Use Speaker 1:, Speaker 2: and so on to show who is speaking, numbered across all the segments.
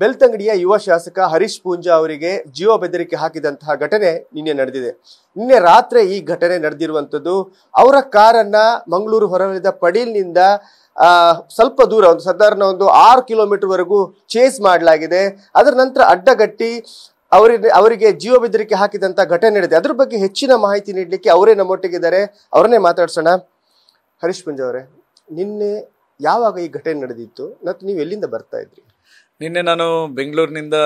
Speaker 1: ಬೆಳ್ತಂಗಡಿಯ ಯುವ ಶಾಸಕ ಹರೀಶ್ ಪೂಂಜಾ ಅವರಿಗೆ ಜೀವ ಬೆದರಿಕೆ ಹಾಕಿದಂತಹ ಘಟನೆ ನಿನ್ನೆ ನಡೆದಿದೆ ನಿನ್ನೆ ರಾತ್ರಿ ಈ ಘಟನೆ ನಡೆದಿರುವಂಥದ್ದು ಅವರ ಕಾರನ್ನ ಮಂಗಳೂರು ಹೊರವಲಯದ ಪಡೀಲ್ನಿಂದ ಸ್ವಲ್ಪ ದೂರ ಒಂದು ಸಾಧಾರಣ ಒಂದು ಆರು ಕಿಲೋಮೀಟರ್ವರೆಗೂ ಚೇಸ್ ಮಾಡಲಾಗಿದೆ ಅದರ ನಂತರ ಅಡ್ಡಗಟ್ಟಿ ಅವರಿಗೆ ಅವರಿಗೆ ಜೀವ ಬೆದರಿಕೆ ಹಾಕಿದಂಥ ಘಟನೆ ನಡೆದಿದೆ ಅದ್ರ ಬಗ್ಗೆ ಹೆಚ್ಚಿನ ಮಾಹಿತಿ ನೀಡಲಿಕ್ಕೆ ಅವರೇ ನಮ್ಮೊಟ್ಟಿಗಿದ್ದಾರೆ ಅವರನ್ನೇ ಮಾತಾಡ್ಸೋಣ ಹರೀಶ್ ಪೂಂಜಾ ಅವರೇ ನಿನ್ನೆ ಯಾವಾಗ ಈ ಘಟನೆ ನಡೆದಿತ್ತು ಮತ್ತು ನೀವು ಎಲ್ಲಿಂದ ಬರ್ತಾ ಇದ್ರಿ
Speaker 2: ನಿನ್ನೆ ನಾನು ಬೆಂಗಳೂರಿನಿಂದ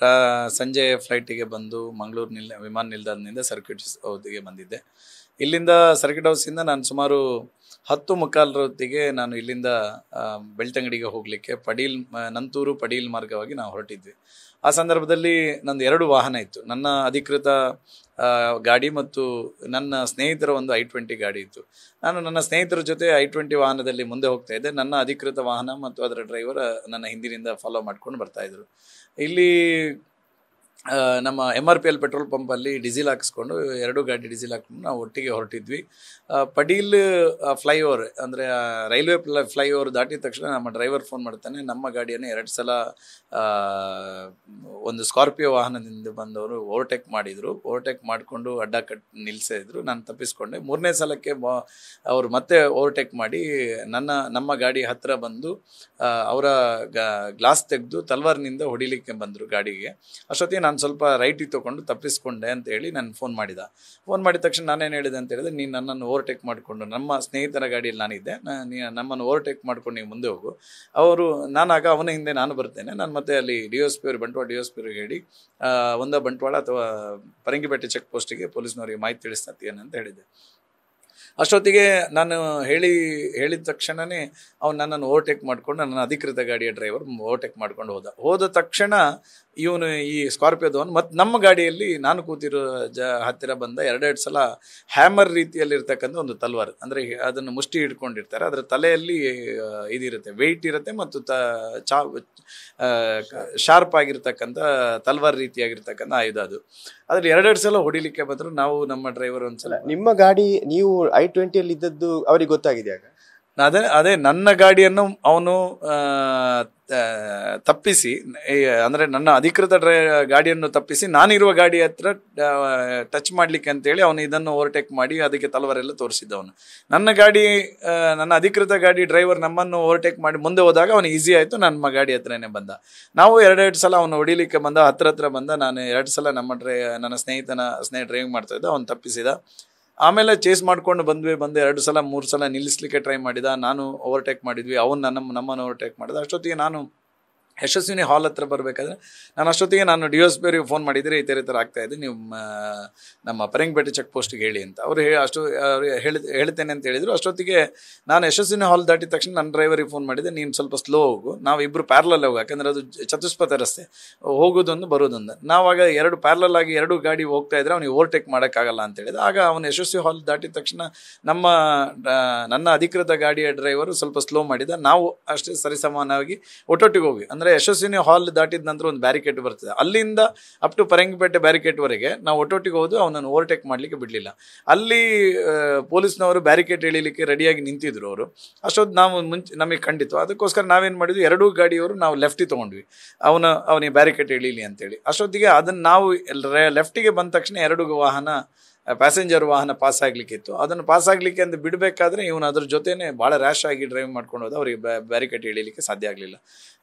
Speaker 2: ರಾ ಸಂಜೆ ಫ್ಲೈಟಿಗೆ ಬಂದು ಮಂಗಳೂರು ನಿಲ್ ವಿಮಾನ ನಿಲ್ದಾಣದಿಂದ ಸರ್ಕ್ಯೂಟ್ ಹೌದಿಗೆ ಬಂದಿದ್ದೆ ಇಲ್ಲಿಂದ ಸರ್ಕ್ಯೂಟ್ ಹೌಸಿಂದ ನಾನು ಸುಮಾರು ಹತ್ತು ಹೊತ್ತಿಗೆ ನಾನು ಇಲ್ಲಿಂದ ಬೆಳ್ತಂಗಡಿಗೆ ಹೋಗಲಿಕ್ಕೆ ಪಡೀಲ್ ನಂತೂರು ಪಡೀಲ್ ಮಾರ್ಗವಾಗಿ ನಾವು ಹೊರಟಿದ್ವಿ ಆ ಸಂದರ್ಭದಲ್ಲಿ ನಂದು ಎರಡು ವಾಹನ ಇತ್ತು ನನ್ನ ಅಧಿಕೃತ ಗಾಡಿ ಮತ್ತು ನನ್ನ ಸ್ನೇಹಿತರ ಒಂದು ಐ ಟ್ವೆಂಟಿ ಗಾಡಿ ಇತ್ತು ನಾನು ನನ್ನ ಸ್ನೇಹಿತರ ಜೊತೆ ಐ ಟ್ವೆಂಟಿ ವಾಹನದಲ್ಲಿ ಮುಂದೆ ಹೋಗ್ತಾ ಇದ್ದೆ ನನ್ನ ಅಧಿಕೃತ ವಾಹನ ಮತ್ತು ಅದರ ಡ್ರೈವರ್ ನನ್ನ ಹಿಂದಿನಿಂದ ಫಾಲೋ ಮಾಡ್ಕೊಂಡು ಬರ್ತಾ ಇಲ್ಲಿ ನಮ್ಮ M R P L petrol ಪಂಪಲ್ಲಿ ಡೀಸಿಲ್ ಹಾಕಿಸ್ಕೊಂಡು ಎರಡು ಗಾಡಿ ಡೀಸಿಲ್ ಹಾಕೊಂಡು ನಾವು ಒಟ್ಟಿಗೆ ಹೊರಟಿದ್ವಿ ಪಡೀಲ್ ಫ್ಲೈಓವರ್ ಅಂದರೆ ರೈಲ್ವೆ ಫ್ಲೈಓವರ್ ದಾಟಿದ ತಕ್ಷಣ ನಮ್ಮ ಡ್ರೈವರ್ ಫೋನ್ ಮಾಡ್ತಾನೆ ನಮ್ಮ ಗಾಡಿಯನ್ನು ಎರಡು ಸಲ ಒಂದು ಸ್ಕಾರ್ಪಿಯೋ ವಾಹನದಿಂದ ಬಂದವರು ಓವರ್ಟೇಕ್ ಮಾಡಿದರು ಓವರ್ಟೇಕ್ ಮಾಡಿಕೊಂಡು ಅಡ್ಡ ಕಟ್ ನಿಲ್ಲಿಸಿದ್ರು ನಾನು ತಪ್ಪಿಸ್ಕೊಂಡೆ ಮೂರನೇ ಸಲಕ್ಕೆ ಅವರು ಮತ್ತೆ ಓವರ್ಟೇಕ್ ಮಾಡಿ ನನ್ನ ನಮ್ಮ ಗಾಡಿ ಹತ್ತಿರ ಬಂದು ಅವರ ಗ್ಲಾಸ್ ತೆಗೆದು ತಲ್ವಾರ್ನಿಂದ ಹೊಡಿಲಿಕ್ಕೆ ಬಂದರು ಗಾಡಿಗೆ ಅಷ್ಟೊತ್ತಿಗೆ ನಾನು ನಾನು ಸ್ವಲ್ಪ ರೈಟಿಗೆ ತೊಗೊಂಡು ತಪ್ಪಿಸ್ಕೊಂಡೆ ಅಂತ ಹೇಳಿ ನಾನು ಫೋನ್ ಮಾಡಿದ ಫೋನ್ ಮಾಡಿದ ತಕ್ಷಣ ನಾನೇನು ಹೇಳಿದೆ ಅಂತ ಹೇಳಿದ್ರೆ ನೀನು ನನ್ನನ್ನು ಓವರ್ಟೇಕ್ ಮಾಡಿಕೊಂಡು ನಮ್ಮ ಸ್ನೇಹಿತರ ಗಾಡಿಯಲ್ಲಿ ನಾನಿದ್ದೆ ನೀ ನಮ್ಮನ್ನು ಓವರ್ಟೇಕ್ ಮಾಡ್ಕೊಂಡು ನೀವು ಮುಂದೆ ಹೋಗು ಅವರು ನಾನಾಗ ಅವನ ಹಿಂದೆ ನಾನು ಬರ್ತೇನೆ ನಾನು ಮತ್ತೆ ಅಲ್ಲಿ ಡಿ ಎಸ್ ಪಿ ಅವರು ಬಂಟ್ವಾಳ ಡಿ ಎಸ್ ಪಿ ಹೇಳಿ ಒಂದ ಬಂಟ್ವಾಳ ಅಥವಾ ಪರಂಗಿಪೇಟೆ ಚೆಕ್ ಪೋಸ್ಟಿಗೆ ಪೊಲೀಸ್ನವರಿಗೆ ಮಾಹಿತಿ ತಿಳಿಸ್ತೀನಿ ಅಂತ ಹೇಳಿದ್ದೆ ಅಷ್ಟೊತ್ತಿಗೆ ನಾನು ಹೇಳಿ ಹೇಳಿದ ತಕ್ಷಣವೇ ಅವ್ನು ನನ್ನನ್ನು ಓವರ್ಟೇಕ್ ಮಾಡಿಕೊಂಡು ನನ್ನ ಅಧಿಕೃತ ಗಾಡಿಯ ಡ್ರೈವರ್ ಓವರ್ಟೇಕ್ ಮಾಡ್ಕೊಂಡು ಹೋದ ಹೋದ ತಕ್ಷಣ ಇವನು ಈ ಸ್ಕಾರ್ಪಿಯೋದವನು ಮತ್ತು ನಮ್ಮ ಗಾಡಿಯಲ್ಲಿ ನಾನು ಕೂತಿರೋ ಜ ಹತ್ತಿರ ಬಂದ ಎರಡೆರಡು ಸಲ ಹ್ಯಾಮರ್ ರೀತಿಯಲ್ಲಿರ್ತಕ್ಕಂಥ ಒಂದು ತಲ್ವಾರ್ ಅಂದರೆ ಅದನ್ನು ಮುಷ್ಟಿ ಹಿಡ್ಕೊಂಡಿರ್ತಾರೆ ಅದರ ತಲೆಯಲ್ಲಿ ಇದಿರುತ್ತೆ ವೆಯ್ಟ್ ಇರುತ್ತೆ ಮತ್ತು ತ ಚಾ ಶಾರ್ಪ್ ಆಗಿರ್ತಕ್ಕಂಥ ತಲ್ವಾರ್ ರೀತಿಯಾಗಿರ್ತಕ್ಕಂಥ ಆಯುಧ ಅದು ಅದರಲ್ಲಿ ಎರಡೆರಡು ಸಲ ಹೊಡಿಲಿಕ್ಕೆ ಬಂದರೂ
Speaker 1: ನಾವು ನಮ್ಮ ಡ್ರೈವರ್ ಒಂದು ಸಲ ನಿಮ್ಮ ಗಾಡಿ ನೀವು ಐ ಟ್ವೆಂಟಿಯಲ್ಲಿ ಇದ್ದದ್ದು ಅವರಿಗೆ ಗೊತ್ತಾಗಿದೆ
Speaker 2: ಅದೇ ಅದೇ ನನ್ನ ಗಾಡಿಯನ್ನು ಅವನು ತಪ್ಪಿಸಿ ಅಂದರೆ ನನ್ನ ಅಧಿಕೃತ ಡ್ರೈ ಗಾಡಿಯನ್ನು ತಪ್ಪಿಸಿ ನಾನಿರುವ ಗಾಡಿ ಹತ್ರ ಟಚ್ ಮಾಡಲಿಕ್ಕೆ ಅಂತೇಳಿ ಅವನು ಇದನ್ನು ಓವರ್ಟೇಕ್ ಮಾಡಿ ಅದಕ್ಕೆ ತೋರಿಸಿದ ತೋರಿಸಿದ್ದವನು ನನ್ನ ಗಾಡಿ ನನ್ನ ಅಧಿಕೃತ ಗಾಡಿ ಡ್ರೈವರ್ ನಮ್ಮನ್ನು ಓವರ್ಟೇಕ್ ಮಾಡಿ ಮುಂದೆ ಹೋದಾಗ ಅವನು ಈಸಿ ಆಯಿತು ನನ್ನ ಗಾಡಿ ಹತ್ರನೇ ಬಂದ ನಾವು ಎರಡೆರಡು ಸಲ ಅವನು ಹೊಡಿಲಿಕ್ಕೆ ಬಂದ ಹತ್ರ ಹತ್ರ ಬಂದ ನಾನು ಎರಡು ಸಲ ನಮ್ಮ ಡ್ರೈ ನನ್ನ ಸ್ನೇಹಿತನ ಸ್ನೇಹ ಡ್ರೈವಿಂಗ್ ಮಾಡ್ತಾಯಿದ್ದ ಅವನು ತಪ್ಪಿಸಿದ ಆಮೇಲೆ ಚೇಸ್ ಮಾಡ್ಕೊಂಡು ಬಂದ್ವಿ ಬಂದೆ ಎರಡು ಸಲ ಮೂರು ಸಲ ನಿಲ್ಲಿಸ್ಲಿಕ್ಕೆ ಟ್ರೈ ಮಾಡಿದ ನಾನು ಓವರ್ಟೇಕ್ ಮಾಡಿದ್ವಿ ಅವನು ನಮ್ಮ ನಮ್ಮನ್ನು ಓವರ್ಟೇಕ್ ಮಾಡಿದ ಅಷ್ಟೊತ್ತಿಗೆ ನಾನು ಯಶಸ್ವಿನಿ ಹಾಲ್ ಹತ್ರ ಬರಬೇಕಾದ್ರೆ ನಾನು ಅಷ್ಟೊತ್ತಿಗೆ ನಾನು ಡಿ ಎಸ್ ಫೋನ್ ಮಾಡಿದರೆ ಈ ಥರ ಈ ಥರ ಆಗ್ತಾಯಿದೆ ನಿಮ್ಮ ನಮ್ಮ ಪರಂಗಿಪೇಟೆ ಚೆಕ್ ಪೋಸ್ಟ್ಗೆ ಹೇಳಿ ಅಂತ ಅವರು ಹೇಳಿ ಅಷ್ಟು ಅವ್ರು ಹೇಳಿ ಹೇಳ್ತೇನೆ ಅಂತ ಹೇಳಿದರು ಅಷ್ಟೊತ್ತಿಗೆ ನಾನು ಯಶಸ್ವಿನಿ ಹಾಲ್ ದಾಟಿದ ತಕ್ಷಣ ನನ್ನ ಡ್ರೈವರಿಗೆ ಫೋನ್ ಮಾಡಿದೆ ನೀನು ಸ್ವಲ್ಪ ಸ್ಲೋ ಹೋಗು ನಾವು ಇಬ್ಬರು ಪ್ಯಾರ್ಲಲ್ ಹೋಗು ಯಾಕಂದರೆ ಅದು ಚತುಷ್ಪಥ ರಸ್ತೆ ಹೋಗೋದೊಂದು ಬರೋದೊಂದು ನಾವಾಗ ಎರಡು ಪ್ಯಾರ್ಲಲ್ ಆಗಿ ಎರಡು ಗಾಡಿ ಹೋಗ್ತಾ ಇದ್ರೆ ಅವ್ನಿಗೆ ಓವರ್ಟೇಕ್ ಮಾಡೋಕ್ಕಾಗಲ್ಲ ಅಂತ ಆಗ ಅವನು ಯಶಸ್ವಿ ಹಾಲ್ ದಾಟಿದ ತಕ್ಷಣ ನಮ್ಮ ನನ್ನ ಅಧಿಕೃತ ಗಾಡಿಯ ಡ್ರೈವರು ಸ್ವಲ್ಪ ಸ್ಲೋ ಮಾಡಿದ ನಾವು ಅಷ್ಟೇ ಸರಿಸಮಾನವಾಗಿ ಒಟ್ಟೊಟ್ಟಿಗೆ ಹೋಗಿ ಅಂದರೆ ಅಂದರೆ ಯಶಸ್ವಿನಿ ಹಾಲ್ ದಾಟಿದ ನಂತರ ಒಂದು ಬ್ಯಾರಿಕೇಟ್ ಬರ್ತದೆ ಅಲ್ಲಿಂದ ಅಪ್ ಟು ಪರಂಗಿಪೇಟೆ ಬ್ಯಾರಿಕೇಟ್ವರೆಗೆ ನಾವು ಒಟ್ಟೊಟ್ಟಿಗೆ ಹೋದು ಅವನನ್ನು ಓವರ್ಟೇಕ್ ಮಾಡಲಿಕ್ಕೆ ಬಿಡಲಿಲ್ಲ ಅಲ್ಲಿ ಪೊಲೀಸ್ನವರು ಬ್ಯಾರಿಕೇಟ್ ಎಳೀಲಿಕ್ಕೆ ರೆಡಿಯಾಗಿ ನಿಂತಿದ್ರು ಅವರು ಅಷ್ಟೊಂದು ನಾವು ಮುಂಚೆ ನಮಗೆ ಖಂಡಿತು ಅದಕ್ಕೋಸ್ಕರ ನಾವೇನು ಮಾಡಿದ್ವಿ ಎರಡೂ ಗಾಡಿಯವರು ನಾವು ಲೆಫ್ಟಿಗೆ ತೊಗೊಂಡ್ವಿ ಅವನ ಅವನಿಗೆ ಬ್ಯಾರಿಕೇಟ್ ಎಳೀಲಿ ಅಂತೇಳಿ ಅಷ್ಟೊತ್ತಿಗೆ ಅದನ್ನು ನಾವು ಲೆಫ್ಟಿಗೆ ಬಂದ ತಕ್ಷಣ ಎರಡು ವಾಹನ ಪ್ಯಾಸೆಂಜರ್ ವಾಹನ ಪಾಸ್ ಇತ್ತು ಅದನ್ನು ಪಾಸ್ ಆಗಲಿಕ್ಕೆ ಅಂತ ಬಿಡಬೇಕಾದ್ರೆ ಇವನು ಅದ್ರ ಜೊತೆನೇ ಭಾಳ ರ್ಯಾಶ್ ಆಗಿ ಡ್ರೈವ್ ಮಾಡ್ಕೊಂಡು ಹೋದ ಅವರಿಗೆ ಬ್ಯಾರಿಕೇಟ್ ಇಳಿಲಿಕ್ಕೆ ಸಾಧ್ಯ ಆಗಲಿಲ್ಲ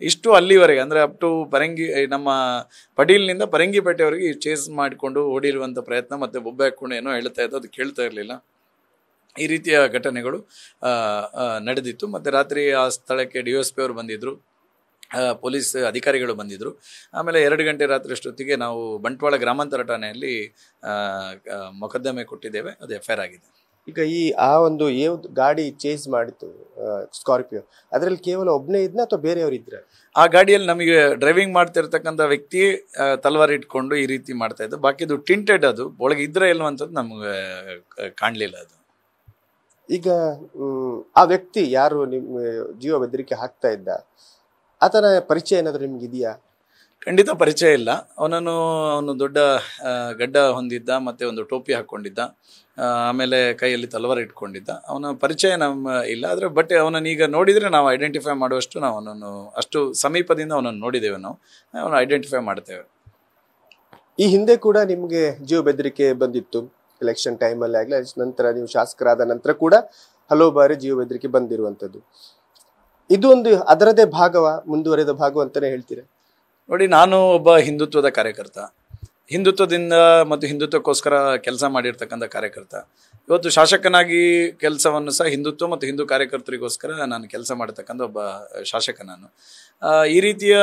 Speaker 2: ಇಷ್ಟು ಅಲ್ಲಿವರೆಗೆ ಅಂದರೆ ಅಪ್ ಟು ಪರಂಗಿ ನಮ್ಮ ಪಟೀಲ್ನಿಂದ ಪರಂಗಿಪೇಟೆಯವರಿಗೆ ಚೇಸ್ ಮಾಡಿಕೊಂಡು ಓಡಿರುವಂಥ ಪ್ರಯತ್ನ ಮತ್ತು ಬೊಬ್ಬೆ ಹಾಕ್ಕೊಂಡು ಏನೋ ಹೇಳ್ತಾ ಇತ್ತು ಅದು ಕೇಳ್ತಾ ಇರಲಿಲ್ಲ ಈ ರೀತಿಯ ಘಟನೆಗಳು ನಡೆದಿತ್ತು ಮತ್ತು ರಾತ್ರಿ ಆ ಸ್ಥಳಕ್ಕೆ ಡಿ ಎಸ್ ಪಿ ಅವರು ಬಂದಿದ್ದರು ಪೊಲೀಸ್ ಅಧಿಕಾರಿಗಳು ಬಂದಿದ್ದರು ಆಮೇಲೆ ಎರಡು ಗಂಟೆ ರಾತ್ರಿ ಅಷ್ಟೊತ್ತಿಗೆ ನಾವು ಬಂಟ್ವಾಳ ಗ್ರಾಮಾಂತರ ಠಾಣೆಯಲ್ಲಿ ಮೊಕದ್ದಮೆ ಕೊಟ್ಟಿದ್ದೇವೆ ಅದು ಎಫ್ ಐ ಆಗಿದೆ
Speaker 1: ಈಗ ಈ ಆ ಒಂದು ಏ ಗಾಡಿ ಚೇಸ್ ಮಾಡಿತ್ತು ಸ್ಕಾರ್ಪಿಯೋ ಅದರಲ್ಲಿ ಕೇವಲ ಒಬ್ಬನೇ ಇದ್ನ ಅಥವಾ ಬೇರೆಯವರು ಇದ್ರೆ
Speaker 2: ಆ ಗಾಡಿಯಲ್ಲಿ ನಮಗೆ ಡ್ರೈವಿಂಗ್ ಮಾಡ್ತಿರ್ತಕ್ಕಂಥ ವ್ಯಕ್ತಿ ತಲವಾರ ಇಟ್ಕೊಂಡು ಈ ರೀತಿ ಮಾಡ್ತಾ ಬಾಕಿ ಬಾಕಿದು ಟಿಂಟೆಡ್ ಅದು ಒಳಗೆ ಇದ್ರೆ ಅಂತದ್ದು ನಮ್ಗೆ ಕಾಣಲಿಲ್ಲ ಅದು
Speaker 1: ಈಗ ಆ ವ್ಯಕ್ತಿ ಯಾರು ನಿಮ್ಮ ಜೀವ ಬೆದರಿಕೆ ಹಾಕ್ತಾ ಇದ್ದ ಆತನ ಪರಿಚಯ ಏನಾದರೂ ನಿಮ್ಗೆ ಇದೆಯಾ ಖಂಡಿತ ಪರಿಚಯ ಇಲ್ಲ
Speaker 2: ಅವನನ್ನು ಅವನು ದೊಡ್ಡ ಗಡ್ಡ ಹೊಂದಿದ್ದ ಮತ್ತು ಒಂದು ಟೋಪಿ ಹಾಕ್ಕೊಂಡಿದ್ದ ಆಮೇಲೆ ಕೈಯಲ್ಲಿ ತಲವಾರ ಇಟ್ಕೊಂಡಿದ್ದ ಅವನ ಪರಿಚಯ ನಮ್ಮ ಇಲ್ಲ ಆದರೆ ಬಟ್ ಅವನನ್ನು ಈಗ ನೋಡಿದರೆ ನಾವು ಐಡೆಂಟಿಫೈ ಮಾಡುವಷ್ಟು ನಾವು ಅವನನ್ನು ಅಷ್ಟು ಸಮೀಪದಿಂದ ಅವನನ್ನು ನೋಡಿದ್ದೇವೆ ನಾವು ಅವನು ಐಡೆಂಟಿಫೈ ಮಾಡ್ತೇವೆ
Speaker 1: ಈ ಹಿಂದೆ ಕೂಡ ನಿಮಗೆ ಜೀವ ಬೆದರಿಕೆ ಬಂದಿತ್ತು ಎಲೆಕ್ಷನ್ ಟೈಮಲ್ಲಿ ಆಗಲಿ ನಂತರ ನೀವು ಶಾಸಕರಾದ ನಂತರ ಕೂಡ ಹಲವು ಬಾರಿ ಜೀವ ಬೆದರಿಕೆ ಬಂದಿರುವಂಥದ್ದು ಇದು ಒಂದು ಅದರದೇ ಭಾಗವ ಮುಂದುವರೆದ ಭಾಗವ ಅಂತಾನೆ ಹೇಳ್ತೀರಾ
Speaker 2: ನೋಡಿ ನಾನು ಒಬ್ಬ ಹಿಂದುತ್ವದ ಕಾರ್ಯಕರ್ತ ಹಿಂದುತ್ವದಿಂದ ಮತ್ತು ಹಿಂದುತ್ವಕ್ಕೋಸ್ಕರ ಕೆಲಸ ಮಾಡಿರ್ತಕ್ಕಂಥ ಕಾರ್ಯಕರ್ತ ಇವತ್ತು ಶಾಸಕನಾಗಿ ಕೆಲಸವನ್ನು ಸಹ ಹಿಂದುತ್ವ ಮತ್ತು ಹಿಂದೂ ಕಾರ್ಯಕರ್ತರಿಗೋಸ್ಕರ ನಾನು ಕೆಲಸ ಮಾಡತಕ್ಕಂಥ ಒಬ್ಬ ಶಾಸಕ ನಾನು ಈ ರೀತಿಯ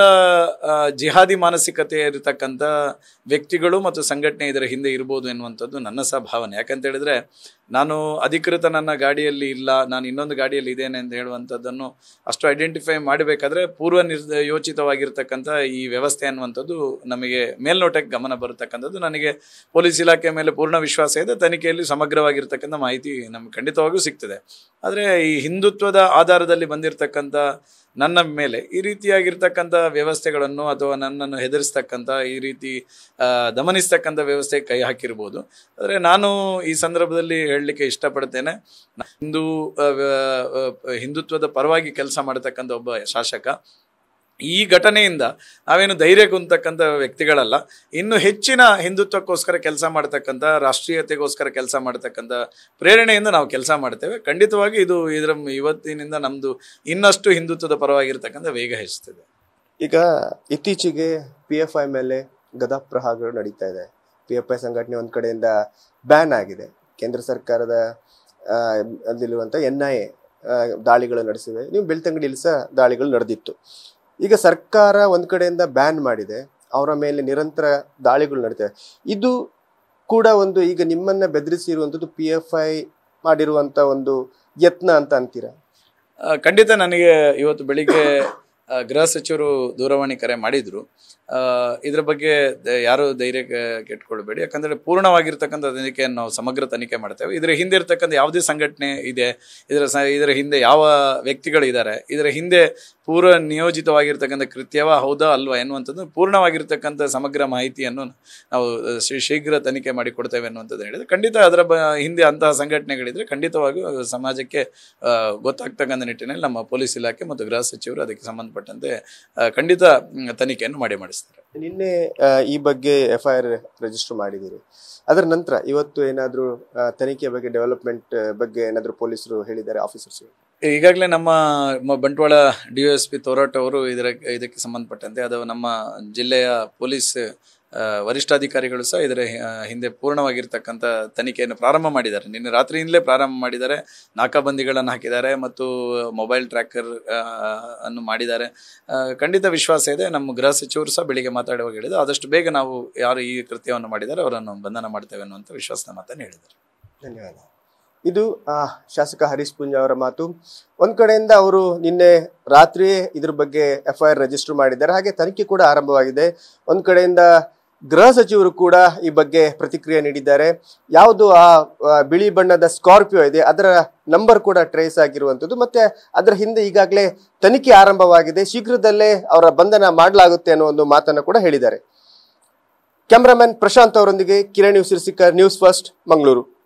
Speaker 2: ಜಿಹಾದಿ ಮಾನಸಿಕತೆ ಇರತಕ್ಕಂಥ ವ್ಯಕ್ತಿಗಳು ಮತ್ತು ಸಂಘಟನೆ ಇದರ ಹಿಂದೆ ಇರ್ಬೋದು ಎನ್ನುವಂಥದ್ದು ನನ್ನ ಸಹ ಭಾವನೆ ಯಾಕಂತ ಹೇಳಿದ್ರೆ ನಾನು ಅಧಿಕೃತ ನನ್ನ ಗಾಡಿಯಲ್ಲಿ ಇಲ್ಲ ನಾನು ಇನ್ನೊಂದು ಗಾಡಿಯಲ್ಲಿ ಇದ್ದೇನೆ ಅಂತ ಹೇಳುವಂಥದ್ದನ್ನು ಅಷ್ಟು ಐಡೆಂಟಿಫೈ ಮಾಡಬೇಕಾದ್ರೆ ಪೂರ್ವ ನಿರ್ದ ಯೋಚಿತವಾಗಿರ್ತಕ್ಕಂಥ ಈ ವ್ಯವಸ್ಥೆ ಅನ್ನುವಂಥದ್ದು ನಮಗೆ ಮೇಲ್ನೋಟಕ್ಕೆ ಗಮನ ಬರತಕ್ಕಂಥದ್ದು ನನಗೆ ಪೊಲೀಸ್ ಇಲಾಖೆ ಮೇಲೆ ಪೂರ್ಣ ವಿಶ್ವಾಸ ಇದೆ ತನಿಖೆಯಲ್ಲಿ ಸಮಗ್ರವಾಗಿರ್ತಕ್ಕಂಥ ಬಂದಿರತಕ್ಕಂಥ ಮಾಹಿತಿ ನಮ್ಗೆ ಖಂಡಿತವಾಗಿಯೂ ಸಿಗ್ತದೆ ಆದರೆ ಈ ಹಿಂದುತ್ವದ ಆಧಾರದಲ್ಲಿ ಬಂದಿರತಕ್ಕಂಥ ನನ್ನ ಮೇಲೆ ಈ ರೀತಿಯಾಗಿರ್ತಕ್ಕಂಥ ವ್ಯವಸ್ಥೆಗಳನ್ನು ಅಥವಾ ನನ್ನನ್ನು ಹೆದರಿಸ್ತಕ್ಕಂಥ ಈ ರೀತಿ ದಮನಿಸ್ತಕ್ಕಂಥ ವ್ಯವಸ್ಥೆ ಕೈ ಹಾಕಿರ್ಬೋದು ಆದರೆ ನಾನು ಈ ಸಂದರ್ಭದಲ್ಲಿ ಹೇಳಲಿಕ್ಕೆ ಇಷ್ಟಪಡ್ತೇನೆ ಹಿಂದೂ ಹಿಂದುತ್ವದ ಪರವಾಗಿ ಕೆಲಸ ಮಾಡತಕ್ಕಂಥ ಒಬ್ಬ ಶಾಸಕ ಈ ಘಟನೆಯಿಂದ ನಾವೇನು ಧೈರ್ಯ ಕುಂತಕ್ಕಂಥ ವ್ಯಕ್ತಿಗಳಲ್ಲ ಇನ್ನು ಹೆಚ್ಚಿನ ಹಿಂದುತ್ವಕ್ಕೋಸ್ಕರ ಕೆಲಸ ಮಾಡ್ತಕ್ಕಂಥ ರಾಷ್ಟ್ರೀಯತೆಗೋಸ್ಕರ ಕೆಲಸ ಮಾಡ್ತಕ್ಕಂಥ ಪ್ರೇರಣೆಯಿಂದ ನಾವು ಕೆಲಸ ಮಾಡ್ತೇವೆ ಖಂಡಿತವಾಗಿ ಇದು ಇದರ ಇವತ್ತಿನಿಂದ ನಮ್ಮದು ಇನ್ನಷ್ಟು ಹಿಂದುತ್ವದ ಪರವಾಗಿರ್ತಕ್ಕಂಥ ವೇಗ ಹೆಚ್ಚುತ್ತದೆ
Speaker 1: ಈಗ ಇತ್ತೀಚೆಗೆ ಪಿ ಎಫ್ ಐ ಮೇಲೆ ಗದಾಪ್ರಹಾರಗಳು ನಡೀತಾ ಇದೆ ಪಿ ಎಫ್ ಐ ಸಂಘಟನೆ ಒಂದು ಕಡೆಯಿಂದ ಬ್ಯಾನ್ ಆಗಿದೆ ಕೇಂದ್ರ ಸರ್ಕಾರದ ಅಲ್ಲಿರುವಂಥ ಎನ್ ಐ ಎ ದಾಳಿಗಳು ನಡೆಸಿವೆ ನೀವು ಬೆಳ್ತಂಗಡಿಯಲ್ಲಿ ಸಹ ದಾಳಿಗಳು ನಡೆದಿತ್ತು ಈಗ ಸರ್ಕಾರ ಒಂದು ಕಡೆಯಿಂದ ಬ್ಯಾನ್ ಮಾಡಿದೆ ಅವರ ಮೇಲೆ ನಿರಂತರ ದಾಳಿಗಳು ನಡೀತವೆ ಇದು ಕೂಡ ಒಂದು ಈಗ ನಿಮ್ಮನ್ನ ಬೆದರಿಸಿರುವಂಥದ್ದು ಪಿ ಎಫ್ ಐ ಮಾಡಿರುವಂಥ ಒಂದು ಯತ್ನ ಅಂತ ಅಂತೀರಾ
Speaker 2: ಖಂಡಿತ ನನಗೆ ಇವತ್ತು ಬೆಳಿಗ್ಗೆ ಗೃಹ ಸಚಿವರು ದೂರವಾಣಿ ಕರೆ ಮಾಡಿದ್ರು ಇದರ ಬಗ್ಗೆ ಯಾರು ಧೈರ್ಯ ಕೆಟ್ಕೊಳ್ಬೇಡಿ ಯಾಕಂದರೆ ಪೂರ್ಣವಾಗಿರ್ತಕ್ಕಂಥ ತನಿಖೆಯನ್ನು ನಾವು ಸಮಗ್ರ ತನಿಖೆ ಮಾಡ್ತೇವೆ ಇದರ ಹಿಂದೆ ಇರ್ತಕ್ಕಂಥ ಯಾವುದೇ ಸಂಘಟನೆ ಇದೆ ಇದರ ಸ ಇದರ ಹಿಂದೆ ಯಾವ ವ್ಯಕ್ತಿಗಳಿದ್ದಾರೆ ಇದರ ಹಿಂದೆ ಪೂರ್ವ ನಿಯೋಜಿತವಾಗಿರ್ತಕ್ಕಂಥ ಕೃತ್ಯವ ಹೌದಾ ಅಲ್ವಾ ಎನ್ನುವಂಥದ್ದು ಪೂರ್ಣವಾಗಿರ್ತಕ್ಕಂಥ ಸಮಗ್ರ ಮಾಹಿತಿಯನ್ನು ನಾವು ಶೀಘ್ರ ತನಿಖೆ ಮಾಡಿ ಕೊಡ್ತೇವೆ ಅನ್ನುವಂಥದ್ದು ಹೇಳಿದರೆ ಖಂಡಿತ ಅದರ ಬ ಹಿಂದೆ ಅಂತಹ ಸಂಘಟನೆಗಳಿದ್ರೆ ಖಂಡಿತವಾಗಿಯೂ ಸಮಾಜಕ್ಕೆ ಗೊತ್ತಾಗ್ತಕ್ಕಂಥ ನಿಟ್ಟಿನಲ್ಲಿ ನಮ್ಮ ಪೊಲೀಸ್ ಇಲಾಖೆ ಮತ್ತು ಗೃಹ ಸಚಿವರು ಅದಕ್ಕೆ ಸಂಬಂಧಪಟ್ಟ ಸಂಬಂಧಪಟ್ಟಂತೆ ಖಂಡಿತ ತನಿಖೆಯನ್ನು ಮಾಡಿ
Speaker 1: ಮಾಡಿಸ್ತಾರೆ ನಿನ್ನೆ ಈ ಬಗ್ಗೆ ಎಫ್ ಐ ಆರ್ ರಿಜಿಸ್ಟರ್ ಮಾಡಿದ್ದೀರಿ ಅದರ ನಂತರ ಇವತ್ತು ಏನಾದರೂ ತನಿಖೆ ಬಗ್ಗೆ ಡೆವಲಪ್ಮೆಂಟ್ ಬಗ್ಗೆ ಏನಾದರೂ ಪೊಲೀಸರು ಹೇಳಿದ್ದಾರೆ ಆಫೀಸರ್ಸ್
Speaker 2: ಈಗಾಗಲೇ ನಮ್ಮ Bantwal D S P Thorat ಅವರು ಇದರ ಇದಕ್ಕೆ ಸಂಬಂಧಪಟ್ಟಂತೆ ಅದು ನಮ್ಮ ಜಿಲ್ಲೆಯ ಪೊಲೀಸ್ ವರಿಷ್ಠಾಧಿಕಾರಿಗಳು ಸಹ ಇದರ ಹಿಂದೆ ಪೂರ್ಣವಾಗಿರ್ತಕ್ಕಂಥ ತನಿಖೆಯನ್ನು ಪ್ರಾರಂಭ ಮಾಡಿದ್ದಾರೆ ನಿನ್ನೆ ರಾತ್ರಿಯಿಂದಲೇ ಪ್ರಾರಂಭ ಮಾಡಿದ್ದಾರೆ ನಾಕಾಬಂದಿಗಳನ್ನು ಹಾಕಿದ್ದಾರೆ ಮತ್ತು ಮೊಬೈಲ್ ಟ್ರ್ಯಾಕರ್ ಅನ್ನು ಮಾಡಿದ್ದಾರೆ ಖಂಡಿತ ವಿಶ್ವಾಸ ಇದೆ ನಮ್ಮ ಗೃಹ ಸಚಿವರು ಸಹ ಬೆಳಿಗ್ಗೆ ಮಾತಾಡುವಾಗ ಹೇಳಿದ್ರು ಆದಷ್ಟು ಬೇಗ ನಾವು ಯಾರು ಈ ಕೃತ್ಯವನ್ನು ಮಾಡಿದ್ದಾರೆ ಅವರನ್ನು ಬಂಧನ ಮಾಡ್ತೇವೆ ಅನ್ನುವಂಥ ವಿಶ್ವಾಸದ ಮಾತನ್ನು ಹೇಳಿದ್ದಾರೆ
Speaker 1: ಧನ್ಯವಾದ ಇದು ಶಾಸಕ ಹರೀಶ್ ಪೂಂಜಾ ಅವರ ಮಾತು ಒಂದು ಕಡೆಯಿಂದ ಅವರು ನಿನ್ನೆ ರಾತ್ರಿಯೇ ಇದ್ರ ಬಗ್ಗೆ ಎಫ್ ಐ ಆರ್ ರಿಜಿಸ್ಟರ್ ಮಾಡಿದ್ದಾರೆ ಹಾಗೆ ತನಿಖೆ ಕೂಡ ಆರಂಭವಾಗಿದೆ ಒಂದು ಕಡೆಯಿಂದ ಗೃಹ ಸಚಿವರು ಕೂಡ ಈ ಬಗ್ಗೆ ಪ್ರತಿಕ್ರಿಯೆ ನೀಡಿದ್ದಾರೆ ಯಾವುದು ಆ ಬಿಳಿ ಬಣ್ಣದ ಸ್ಕಾರ್ಪಿಯೋ ಇದೆ ಅದರ ನಂಬರ್ ಕೂಡ ಟ್ರೇಸ್ ಆಗಿರುವಂಥದ್ದು ಮತ್ತೆ ಅದರ ಹಿಂದೆ ಈಗಾಗಲೇ ತನಿಖೆ ಆರಂಭವಾಗಿದೆ ಶೀಘ್ರದಲ್ಲೇ ಅವರ ಬಂಧನ ಮಾಡಲಾಗುತ್ತೆ ಅನ್ನೋ ಒಂದು ಮಾತನ್ನು ಕೂಡ ಹೇಳಿದ್ದಾರೆ ಕ್ಯಾಮ್ರಾಮನ್ ಪ್ರಶಾಂತ್ ಅವರೊಂದಿಗೆ Kiran news news first Mangaluru